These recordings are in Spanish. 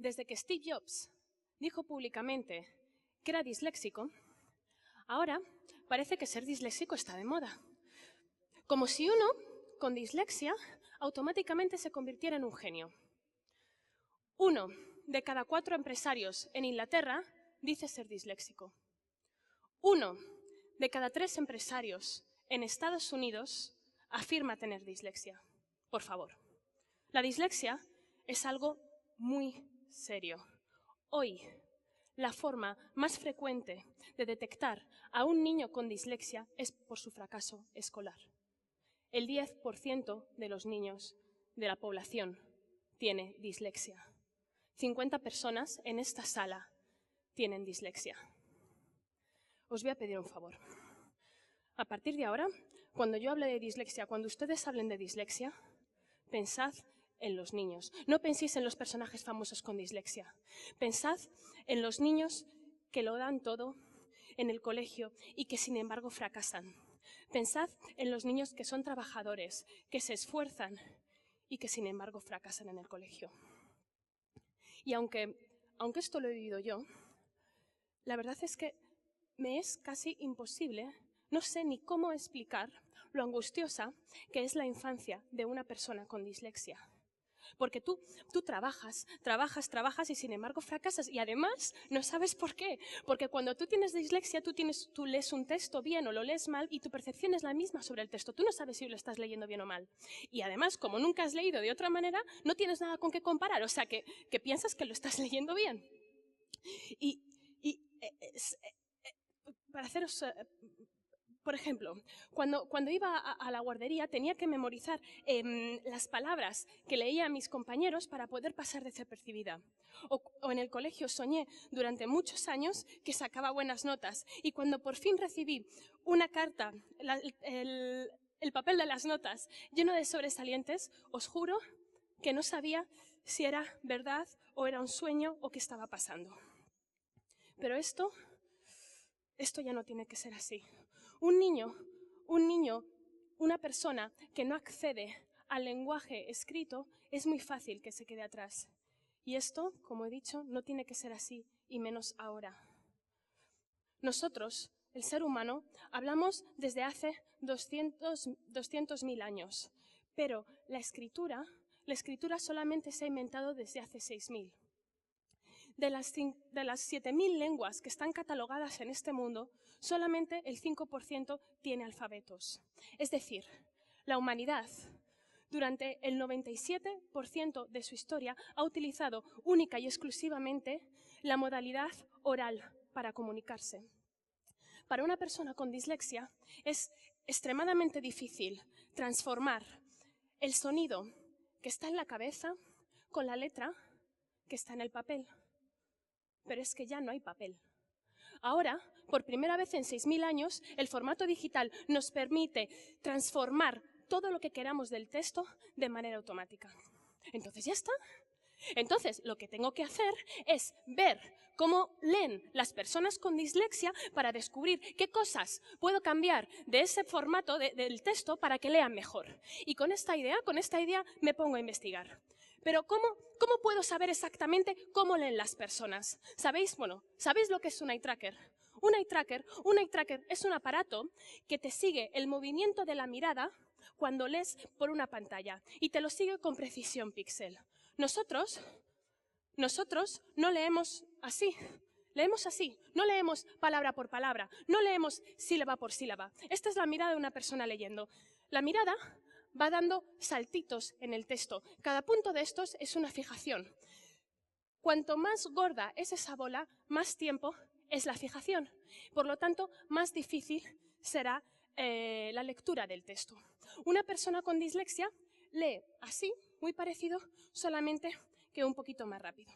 Desde que Steve Jobs dijo públicamente que era disléxico, ahora parece que ser disléxico está de moda. Como si uno con dislexia automáticamente se convirtiera en un genio. Uno de cada cuatro empresarios en Inglaterra dice ser disléxico. Uno de cada tres empresarios en Estados Unidos afirma tener dislexia. Por favor. La dislexia es algo muy serio. Hoy, la forma más frecuente de detectar a un niño con dislexia es por su fracaso escolar. El 10% de los niños de la población tiene dislexia. 50 personas en esta sala tienen dislexia. Os voy a pedir un favor. A partir de ahora, cuando yo hable de dislexia, cuando ustedes hablen de dislexia, pensad en los niños. No penséis en los personajes famosos con dislexia. Pensad en los niños que lo dan todo en el colegio y que sin embargo fracasan. Pensad en los niños que son trabajadores, que se esfuerzan y que sin embargo fracasan en el colegio. Y aunque, aunque esto lo he vivido yo, la verdad es que me es casi imposible, no sé ni cómo explicar lo angustiosa que es la infancia de una persona con dislexia. Porque tú, tú trabajas, trabajas, trabajas y sin embargo fracasas. Y además no sabes por qué. Porque cuando tú tienes dislexia, tú, lees un texto bien o lo lees mal y tu percepción es la misma sobre el texto. Tú no sabes si lo estás leyendo bien o mal. Y además, como nunca has leído de otra manera, no tienes nada con qué comparar. O sea, que, piensas que lo estás leyendo bien. Y, eh, eh, eh, para haceros por ejemplo, cuando, iba a, la guardería tenía que memorizar em, las palabras que leía a mis compañeros para poder pasar desapercibida. O, o en el colegio soñé durante muchos años que sacaba buenas notas y cuando por fin recibí una carta, el, el papel de las notas lleno de sobresalientes, os juro que no sabía si era verdad o era un sueño o qué estaba pasando. Pero esto, esto ya no tiene que ser así. Un niño, un niño, una persona que no accede al lenguaje escrito, es muy fácil que se quede atrás. Y esto, como he dicho, no tiene que ser así, y menos ahora. Nosotros, el ser humano, hablamos desde hace 200.000 mil años, pero la escritura, la escritura solamente se ha inventado desde hace 6.000 de las, 7.000 lenguas que están catalogadas en este mundo, solamente el 5% tiene alfabetos. Es decir, la humanidad durante el 97% de su historia ha utilizado única y exclusivamente la modalidad oral para comunicarse. Para una persona con dislexia es extremadamente difícil transformar el sonido que está en la cabeza con la letra que está en el papel pero es que ya no hay papel. Ahora, por primera vez en 6.000 años, el formato digital nos permite transformar todo lo que queramos del texto de manera automática. Entonces ya está. Entonces, lo que tengo que hacer es ver cómo leen las personas con dislexia para descubrir qué cosas puedo cambiar de ese formato del texto para que lean mejor. Y con esta idea, con esta idea me pongo a investigar. Pero ¿cómo, ¿cómo puedo saber exactamente cómo leen las personas? ¿Sabéis? Bueno, ¿sabéis lo que es un eye tracker? Un eye tracker, un eye tracker es un aparato que te sigue el movimiento de la mirada cuando lees por una pantalla y te lo sigue con precisión pixel. Nosotros, nosotros no leemos así. Leemos así, no leemos palabra por palabra, no leemos sílaba por sílaba. Esta es la mirada de una persona leyendo. La mirada va dando saltitos en el texto. Cada punto de estos es una fijación. Cuanto más gorda es esa bola, más tiempo es la fijación. Por lo tanto, más difícil será eh, la lectura del texto. Una persona con dislexia lee así, muy parecido, solamente que un poquito más rápido.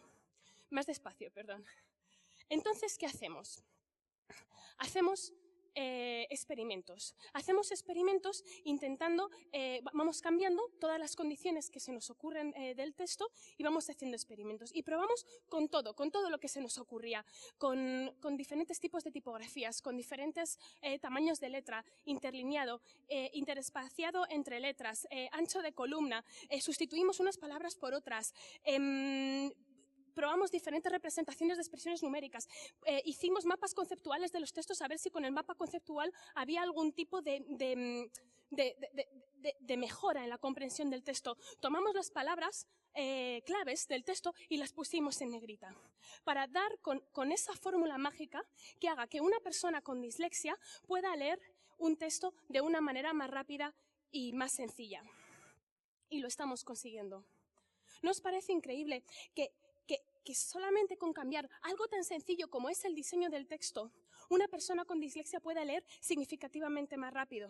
Más despacio, perdón. Entonces, ¿qué hacemos? Hacemos eh, experimentos. Hacemos experimentos intentando, eh, vamos cambiando todas las condiciones que se nos ocurren eh, del texto y vamos haciendo experimentos. Y probamos con todo, con todo lo que se nos ocurría, con, con diferentes tipos de tipografías, con diferentes tamaños de letra, interlineado, interespaciado entre letras, ancho de columna, sustituimos unas palabras por otras, em, probamos diferentes representaciones de expresiones numéricas, eh, hicimos mapas conceptuales de los textos a ver si con el mapa conceptual había algún tipo de, mm, mejora en la comprensión del texto. Tomamos las palabras eh, claves del texto y las pusimos en negrita, para dar con, con esa fórmula mágica que haga que una persona con dislexia pueda leer un texto de una manera más rápida y más sencilla. Y lo estamos consiguiendo. ¿No os parece increíble que que solamente con cambiar algo tan sencillo como es el diseño del texto, una persona con dislexia pueda leer significativamente más rápido.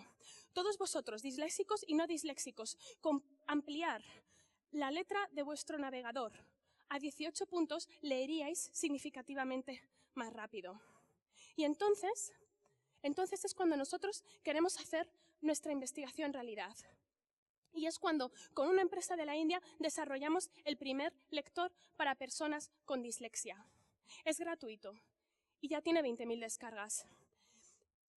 Todos vosotros, disléxicos y no disléxicos, con ampliar la letra de vuestro navegador a 18 puntos leeríais significativamente más rápido. Y entonces, entonces es cuando nosotros queremos hacer nuestra investigación realidad. Y es cuando, con una empresa de la India, desarrollamos el primer lector para personas con dislexia. Es gratuito y ya tiene 20.000 descargas.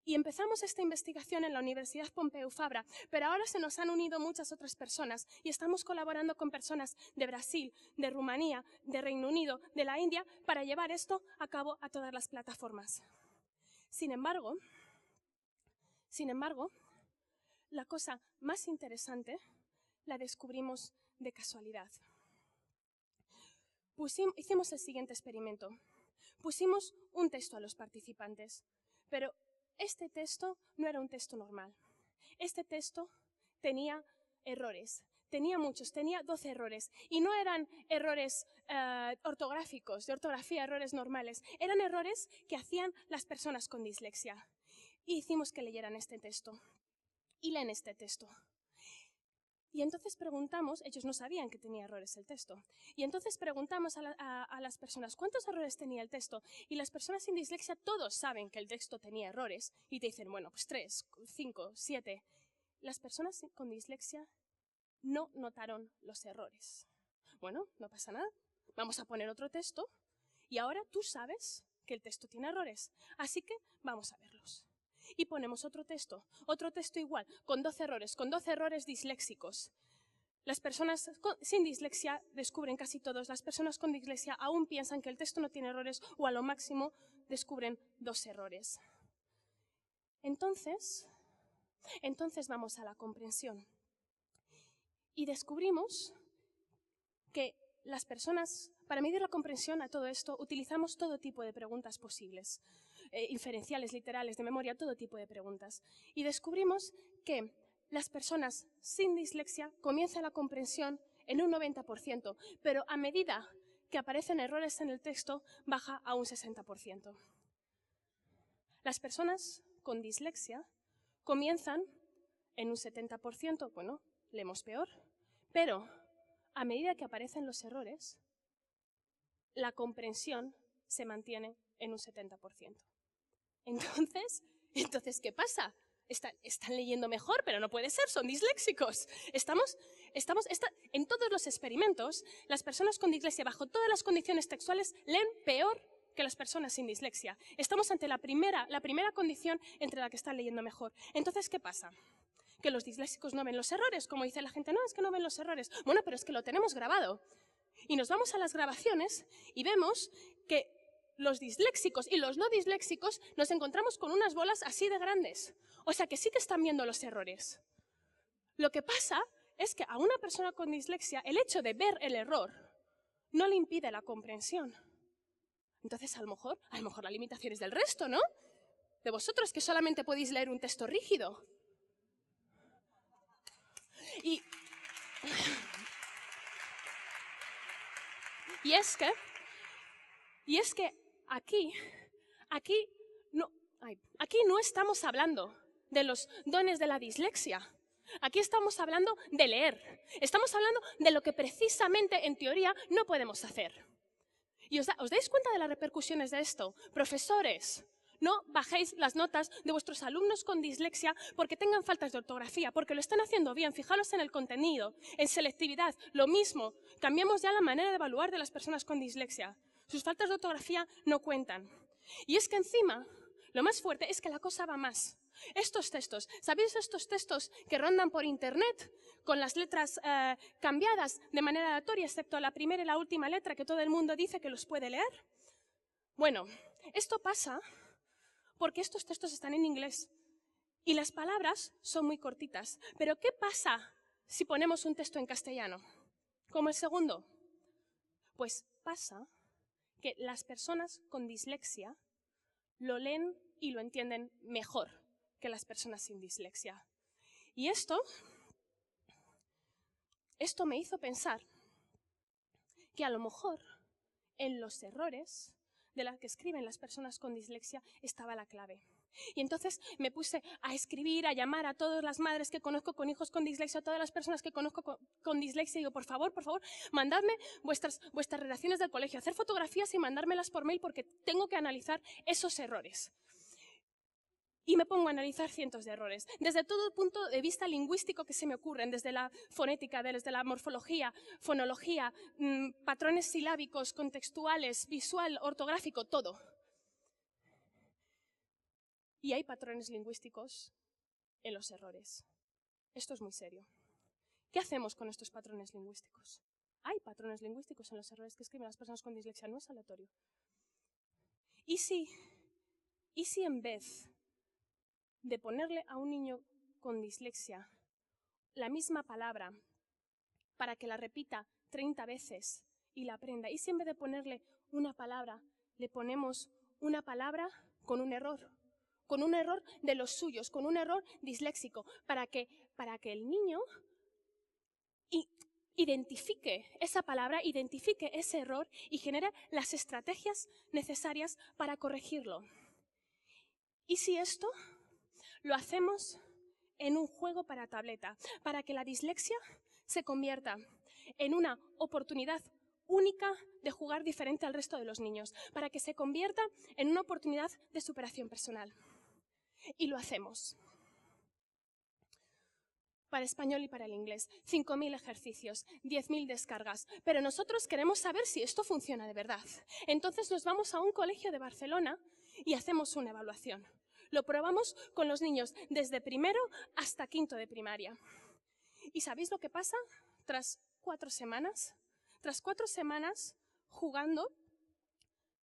Y empezamos esta investigación en la Universidad Pompeu Fabra, pero ahora se nos han unido muchas otras personas y estamos colaborando con personas de Brasil, de Rumanía, de Reino Unido, de la India, para llevar esto a cabo a todas las plataformas. Sin embargo, sin embargo, la cosa más interesante la descubrimos de casualidad. hicimos el siguiente experimento. Pusimos un texto a los participantes, pero este texto no era un texto normal. Este texto tenía errores, tenía muchos, tenía 12 errores. Y no eran errores eh, ortográficos, de ortografía, errores normales. Eran errores que hacían las personas con dislexia. Y hicimos que leyeran este texto leen este texto. Y entonces preguntamos, ellos no sabían que tenía errores el texto, y entonces preguntamos a, a, las personas cuántos errores tenía el texto, y las personas sin dislexia todos saben que el texto tenía errores, y te dicen, bueno, pues tres, cinco, siete. Las personas con dislexia no notaron los errores. Bueno, no pasa nada, vamos a poner otro texto, y ahora tú sabes que el texto tiene errores, así que vamos a verlos y ponemos otro texto, otro texto igual, con 12 errores, con 12 errores disléxicos. Las personas sin dislexia, descubren casi todos, las personas con dislexia aún piensan que el texto no tiene errores o a lo máximo descubren dos errores. Entonces, entonces vamos a la comprensión y descubrimos que las personas, para medir la comprensión a todo esto, utilizamos todo tipo de preguntas posibles. Eh, inferenciales, literales, de memoria, todo tipo de preguntas. Y descubrimos que las personas sin dislexia comienzan la comprensión en un 90%, pero a medida que aparecen errores en el texto baja a un 60%. Las personas con dislexia comienzan en un 70%, bueno, leemos peor, pero a medida que aparecen los errores, la comprensión se mantiene en un 70%. Entonces, entonces ¿qué pasa? Están, leyendo mejor, pero no puede ser, son disléxicos. Estamos, estamos, está, en todos los experimentos, las personas con dislexia bajo todas las condiciones textuales leen peor que las personas sin dislexia. Estamos ante la primera, la primera condición entre la que están leyendo mejor. Entonces, ¿qué pasa? Que los disléxicos no ven los errores, como dice la gente, no, es que no ven los errores. Bueno, pero es que lo tenemos grabado. Y nos vamos a las grabaciones y vemos que los disléxicos y los no disléxicos nos encontramos con unas bolas así de grandes. O sea que sí que están viendo los errores. Lo que pasa es que a una persona con dislexia el hecho de ver el error no le impide la comprensión. Entonces, a lo mejor, a lo mejor la limitación es del resto, ¿no? De vosotros que solamente podéis leer un texto rígido. Y, y es que y es que aquí, aquí no, estamos hablando de los dones de la dislexia. Aquí estamos hablando de leer. Estamos hablando de lo que precisamente en teoría no podemos hacer. ¿Y os, os dais cuenta de las repercusiones de esto? Profesores, no bajéis las notas de vuestros alumnos con dislexia porque tengan faltas de ortografía, porque lo están haciendo bien. Fijaros en el contenido, en selectividad, lo mismo. Cambiamos ya la manera de evaluar de las personas con dislexia sus faltas de ortografía no cuentan. Y es que encima, lo más fuerte es que la cosa va más. Estos textos, ¿sabéis estos textos que rondan por Internet con las letras eh, cambiadas de manera aleatoria, excepto la primera y la última letra que todo el mundo dice que los puede leer? Bueno, esto pasa porque estos textos están en inglés y las palabras son muy cortitas. Pero ¿qué pasa si ponemos un texto en castellano? Como el segundo. Pues pasa que las personas con dislexia lo leen y lo entienden mejor que las personas sin dislexia. Y esto, esto me hizo pensar que a lo mejor en los errores de las que escriben las personas con dislexia estaba la clave. Y entonces me puse a escribir, a llamar a todas las madres que conozco con hijos con dislexia, a todas las personas que conozco con, dislexia, y digo, por favor, por favor, mandadme vuestras, relaciones del colegio, hacer fotografías y mandármelas por mail porque tengo que analizar esos errores y me pongo a analizar cientos de errores, desde todo el punto de vista lingüístico que se me ocurren, desde la fonética, desde la morfología, fonología, mm, patrones silábicos, contextuales, visual, ortográfico, todo. Y hay patrones lingüísticos en los errores. Esto es muy serio. ¿Qué hacemos con estos patrones lingüísticos? Hay patrones lingüísticos en los errores que escriben las personas con dislexia, no es aleatorio. ¿Y si, ¿Y si en vez de ponerle a un niño con dislexia la misma palabra para que la repita 30 veces y la aprenda. Y si en vez de ponerle una palabra, le ponemos una palabra con un error con un error de los suyos, con un error disléxico, para que, el niño identifique esa palabra, identifique ese error y genere las estrategias necesarias para corregirlo. ¿Y si esto lo hacemos en un juego para tableta, para que la dislexia se convierta en una oportunidad única de jugar diferente al resto de los niños, para que se convierta en una oportunidad de superación personal? y lo hacemos. Para español y para el inglés, 5.000 ejercicios, 10.000 descargas, pero nosotros queremos saber si esto funciona de verdad. Entonces nos vamos a un colegio de Barcelona y hacemos una evaluación. Lo probamos con los niños desde primero hasta quinto de primaria. ¿Y sabéis lo que pasa? Tras cuatro semanas, tras cuatro semanas jugando,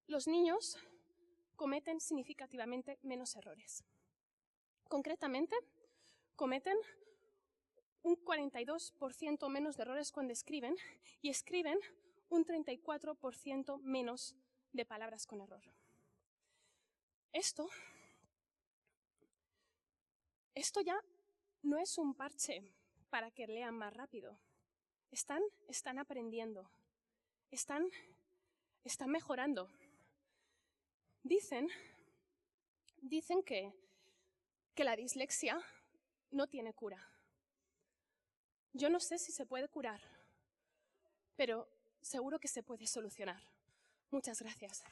los niños cometen significativamente menos errores concretamente, cometen un 42% menos de errores cuando escriben y escriben un 34% menos de palabras con error. Esto, esto ya no es un parche para que lean más rápido. Están, están aprendiendo, están, están mejorando. Dicen, dicen que que la dislexia no tiene cura. Yo no sé si se puede curar, pero seguro que se puede solucionar. Muchas gracias.